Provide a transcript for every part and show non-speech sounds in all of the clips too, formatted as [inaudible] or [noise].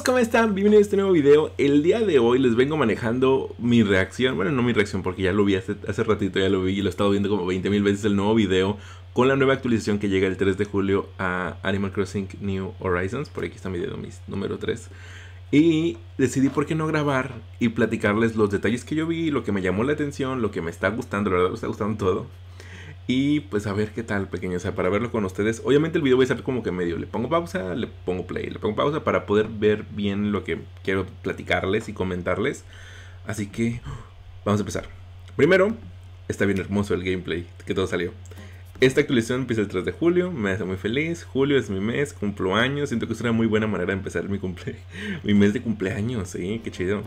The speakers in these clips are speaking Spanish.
¿cómo están? Bienvenidos a este nuevo video. El día de hoy les vengo manejando mi reacción, bueno, no mi reacción porque ya lo vi hace, ratito, ya lo vi y lo he estado viendo como 20 mil veces el nuevo video con la nueva actualización que llega el 3 de julio a Animal Crossing New Horizons. Por aquí está mi video mis, número 3. Y decidí por qué no grabar y platicarles los detalles que yo vi, lo que me llamó la atención, lo que me está gustando, la verdad me está gustando todo. Y pues a ver qué tal, pequeño O sea, para verlo con ustedes. Obviamente el video voy a ser como que medio. Le pongo pausa, le pongo play, le pongo pausa para poder ver bien lo que quiero platicarles y comentarles. Así que vamos a empezar. Primero, está bien hermoso el gameplay que todo salió. Esta actualización empieza el 3 de julio, me hace muy feliz. Julio es mi mes, cumplo años. Siento que es una muy buena manera de empezar mi, cumple [laughs] mi mes de cumpleaños, sí, qué chido.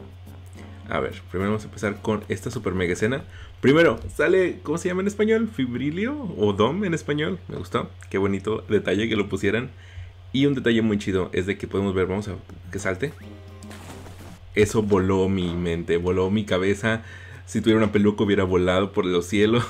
A ver, primero vamos a empezar con esta super mega escena. Primero, sale, ¿cómo se llama en español? Fibrilio o Dom en español. Me gustó. Qué bonito detalle que lo pusieran. Y un detalle muy chido es de que podemos ver, vamos a que salte. Eso voló mi mente, voló mi cabeza. Si tuviera una peluca hubiera volado por los cielos.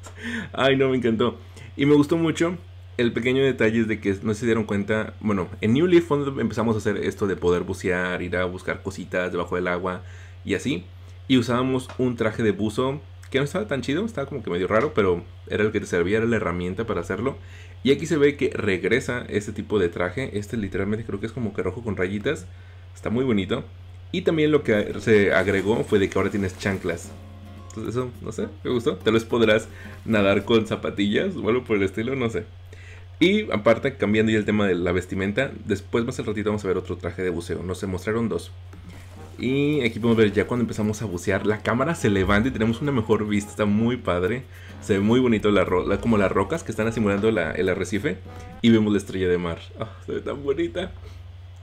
[laughs] Ay, no, me encantó. Y me gustó mucho el pequeño detalle es de que no se dieron cuenta. Bueno, en New Leaf empezamos a hacer esto de poder bucear, ir a buscar cositas debajo del agua y así. Y usábamos un traje de buzo que no estaba tan chido, estaba como que medio raro, pero era el que te servía, era la herramienta para hacerlo. Y aquí se ve que regresa este tipo de traje. Este literalmente creo que es como que rojo con rayitas. Está muy bonito. Y también lo que se agregó fue de que ahora tienes chanclas. Entonces eso, no sé, me gustó. Tal vez podrás nadar con zapatillas o algo por el estilo, no sé. Y aparte, cambiando ya el tema de la vestimenta, después más al ratito vamos a ver otro traje de buceo. Nos mostraron dos. Y aquí podemos ver ya cuando empezamos a bucear, la cámara se levanta y tenemos una mejor vista, está muy padre. Se ve muy bonito la, como las rocas que están simulando el arrecife y vemos la estrella de mar. Ah, se ve tan bonita.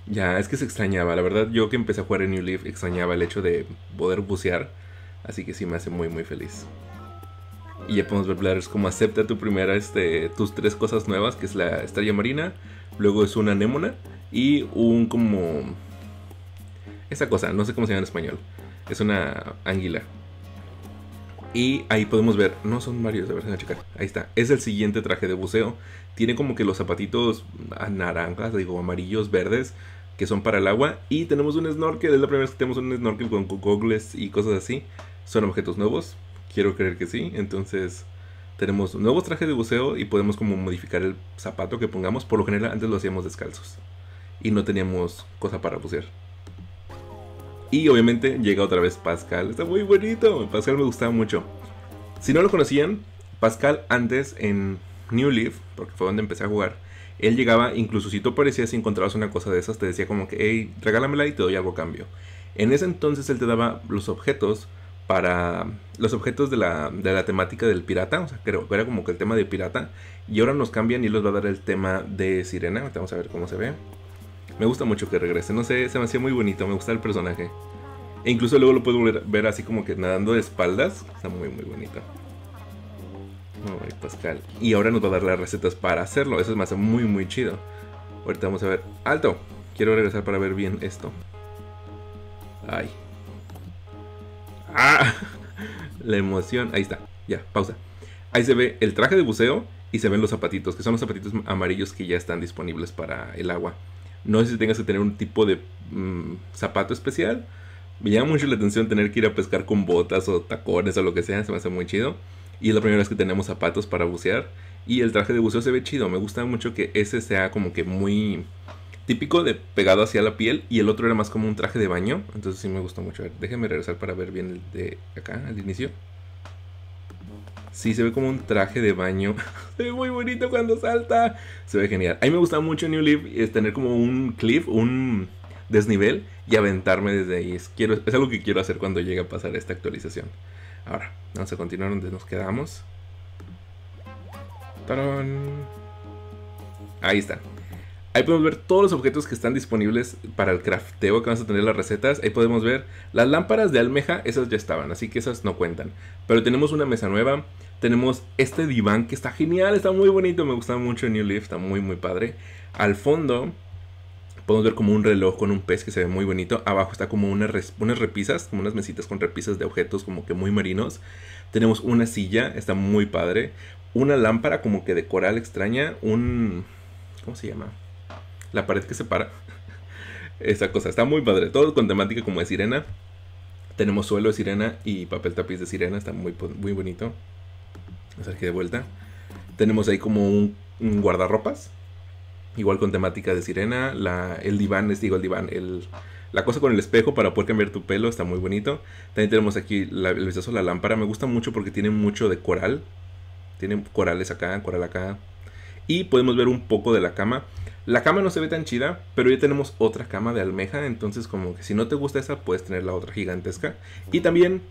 Ya, es que se extrañaba, la verdad yo que empecé a jugar en New Leaf extrañaba el hecho de poder bucear, así que sí me hace muy muy feliz. Y ya podemos ver es como acepta tu primera, este, tus tres cosas nuevas, que es la estrella marina, luego es una anémona y un como esa cosa, no sé cómo se llama en español. Es una anguila. Y ahí podemos ver, no son varios, a ver, a checar. Ahí está, es el siguiente traje de buceo. Tiene como que los zapatitos naranjas, digo, amarillos, verdes, que son para el agua. Y tenemos un snorkel, es la primera vez que tenemos un snorkel con goggles y cosas así. Son objetos nuevos, quiero creer que sí. Entonces, tenemos nuevos trajes de buceo y podemos como modificar el zapato que pongamos. Por lo general, antes lo hacíamos descalzos. Y no teníamos cosa para bucear. Y obviamente llega otra vez Pascal. Está muy bonito. Pascal me gustaba mucho. Si no lo conocían, Pascal antes en New Leaf, porque fue donde empecé a jugar, él llegaba, incluso si tú parecías y encontrabas una cosa de esas, te decía como que, hey, regálamela y te doy algo cambio. En ese entonces él te daba los objetos para los objetos de la, de la temática del pirata, o sea, creo que era como que el tema de pirata, y ahora nos cambian y los va a dar el tema de sirena, vamos a ver cómo se ve. Me gusta mucho que regrese. No sé, se me hacía muy bonito. Me gusta el personaje. E incluso luego lo puedo ver así como que nadando de espaldas. Está muy, muy bonito. Ay, Pascal. Y ahora nos va a dar las recetas para hacerlo. Eso es más muy, muy chido. Ahorita vamos a ver. ¡Alto! Quiero regresar para ver bien esto. Ay. ¡Ah! [laughs] La emoción. Ahí está. Ya, pausa. Ahí se ve el traje de buceo y se ven los zapatitos, que son los zapatitos amarillos que ya están disponibles para el agua. No sé si tengas que tener un tipo de mm, zapato especial. Me llama mucho la atención tener que ir a pescar con botas o tacones o lo que sea, se me hace muy chido. Y es la primera vez que tenemos zapatos para bucear. Y el traje de buceo se ve chido, me gusta mucho que ese sea como que muy típico de pegado hacia la piel y el otro era más como un traje de baño. Entonces sí me gustó mucho. déjenme regresar para ver bien el de acá, al inicio. Sí, se ve como un traje de baño. [laughs] se ve muy bonito cuando salta. Se ve genial. A mí me gusta mucho New Leaf es tener como un cliff, un desnivel y aventarme desde ahí. Es, quiero, es algo que quiero hacer cuando llegue a pasar esta actualización. Ahora, vamos a continuar donde nos quedamos. ¡Tarán! Ahí está. Ahí podemos ver todos los objetos que están disponibles para el crafteo que vamos a tener las recetas. Ahí podemos ver las lámparas de almeja, esas ya estaban, así que esas no cuentan. Pero tenemos una mesa nueva, tenemos este diván que está genial, está muy bonito, me gusta mucho New Leaf, está muy muy padre. Al fondo podemos ver como un reloj con un pez que se ve muy bonito. Abajo está como unas repisas, como unas mesitas con repisas de objetos como que muy marinos. Tenemos una silla, está muy padre. Una lámpara como que de coral extraña, un... ¿Cómo se llama? La pared que separa. [laughs] Esa cosa, está muy padre. Todo con temática como de sirena. Tenemos suelo de sirena y papel tapiz de sirena, está muy, muy bonito aquí de vuelta. Tenemos ahí como un, guardarropas, igual con temática de sirena. La, el diván, les digo, el diván, el, la cosa con el espejo para poder cambiar tu pelo, está muy bonito. También tenemos aquí el vistazo la lámpara, me gusta mucho porque tiene mucho de coral. Tiene corales acá, coral acá. Y podemos ver un poco de la cama. La cama no se ve tan chida, pero ya tenemos otra cama de almeja. Entonces como que si no te gusta esa, puedes tener la otra gigantesca. Y también,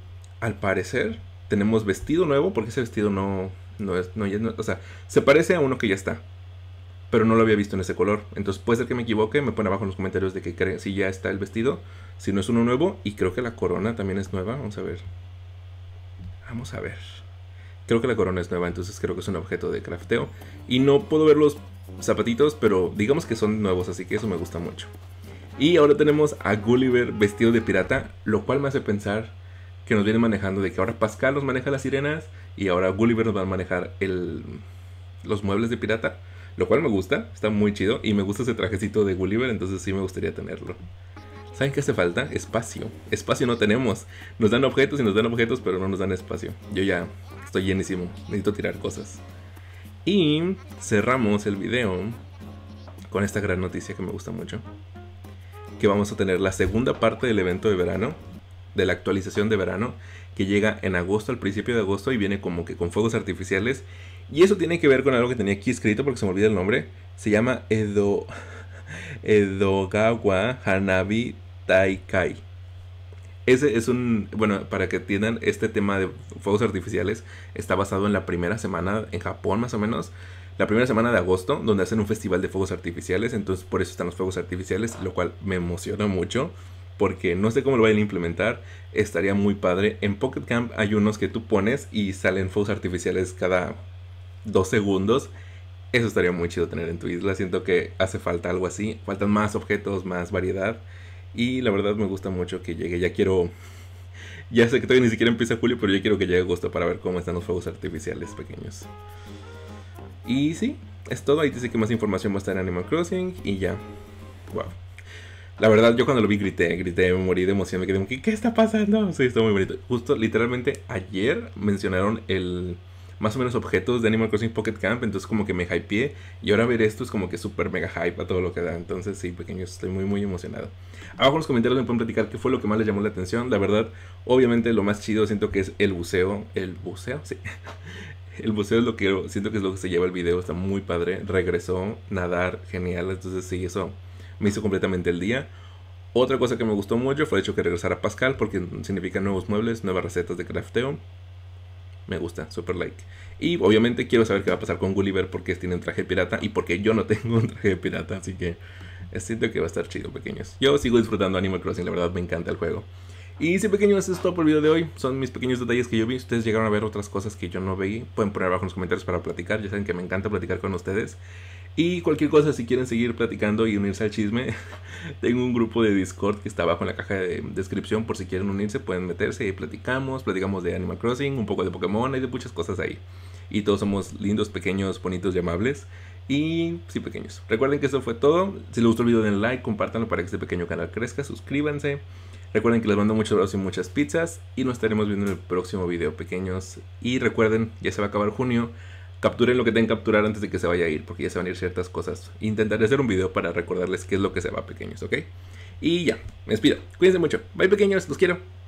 al parecer, tenemos vestido nuevo, porque ese vestido no, no es, no, o sea, se parece a uno que ya está, pero no lo había visto en ese color. Entonces puede ser que me equivoque, me pone abajo en los comentarios de que creen si ya está el vestido, si no es uno nuevo, y creo que la corona también es nueva, vamos a ver. Vamos a ver. Creo que la corona es nueva, entonces creo que es un objeto de crafteo. Y no puedo ver los zapatitos, pero digamos que son nuevos, así que eso me gusta mucho. Y ahora tenemos a Gulliver vestido de pirata, lo cual me hace pensar que nos viene manejando de que ahora Pascal nos maneja las sirenas y ahora Gulliver nos va a manejar el, los muebles de pirata, lo cual me gusta, está muy chido y me gusta ese trajecito de Gulliver, entonces sí me gustaría tenerlo. ¿Saben qué hace falta? Espacio. Espacio no tenemos. Nos dan objetos y nos dan objetos, pero no nos dan espacio. Yo ya estoy llenísimo. Necesito tirar cosas. Y cerramos el video con esta gran noticia que me gusta mucho. Que vamos a tener la segunda parte del evento de verano de la actualización de verano que llega en agosto, al principio de agosto, y viene como que con fuegos artificiales. Y eso tiene que ver con algo que tenía aquí escrito porque se me olvida el nombre. Se llama Edo, [laughs] Edogawa Hanabi Taikai. Ese es un, bueno, para que entiendan, este tema de fuegos artificiales está basado en la primera semana en Japón más o menos. La primera semana de agosto, donde hacen un festival de fuegos artificiales, entonces por eso están los fuegos artificiales, lo cual me emociona mucho porque no sé cómo lo vayan a implementar, estaría muy padre. En Pocket Camp hay unos que tú pones y salen fuegos artificiales cada dos segundos. Eso estaría muy chido tener en tu isla. Siento que hace falta algo así. Faltan más objetos, más variedad. Y la verdad me gusta mucho que llegue. Ya quiero. [laughs] Ya sé que todavía ni siquiera empieza julio, pero ya quiero que llegue agosto para ver cómo están los fuegos artificiales pequeños. Y sí, es todo. Ahí dice que más información va a estar en Animal Crossing. Y ya. Wow. La verdad, yo cuando lo vi grité, grité, me morí de emoción, me quedé como, ¿qué está pasando? Sí, está muy bonito. Justo, literalmente, ayer mencionaron el más o menos objetos de Animal Crossing Pocket Camp, entonces como que me hypeé y ahora ver esto es como que súper mega hype a todo lo que da, entonces sí, pequeños, estoy muy muy emocionado. Abajo en los comentarios me pueden platicar qué fue lo que más les llamó la atención, la verdad, obviamente lo más chido siento que es el buceo, el buceo, sí. [laughs] El buceo es lo que siento que es lo que se lleva el video, está muy padre, regresó, nadar, genial, entonces sí, eso me hizo completamente el día. Otra cosa que me gustó mucho fue el hecho de regresar a Pascal porque significa nuevos muebles, nuevas recetas de crafteo. Me gusta, super like. Y obviamente quiero saber qué va a pasar con Gulliver porque tiene un traje pirata y porque yo no tengo un traje pirata, así que siento que va a estar chido, pequeños. Yo sigo disfrutando Animal Crossing, la verdad me encanta el juego. Y si pequeños, es todo por el video de hoy. Son mis pequeños detalles que yo vi. Ustedes llegaron a ver otras cosas que yo no veí. Pueden poner abajo en los comentarios para platicar. Ya saben que me encanta platicar con ustedes. Y cualquier cosa, si quieren seguir platicando y unirse al chisme, [laughs] tengo un grupo de Discord que está abajo en la caja de descripción. Por si quieren unirse, pueden meterse y platicamos. Platicamos de Animal Crossing, un poco de Pokémon, y de muchas cosas ahí. Y todos somos lindos, pequeños, bonitos, amables Y sí, pequeños. Recuerden que eso fue todo. Si les gustó el video, den like, compártanlo para que este pequeño canal crezca, suscríbanse. Recuerden que les mando muchos abrazos y muchas pizzas. Y nos estaremos viendo en el próximo video, pequeños. Y recuerden, ya se va a acabar junio capturen lo que tengan que capturar antes de que se vaya a ir, porque ya se van a ir ciertas cosas. Intentaré hacer un video para recordarles qué es lo que se va, pequeños, ¿ok? Y ya, me despido. Cuídense mucho. Bye, pequeños. Los quiero.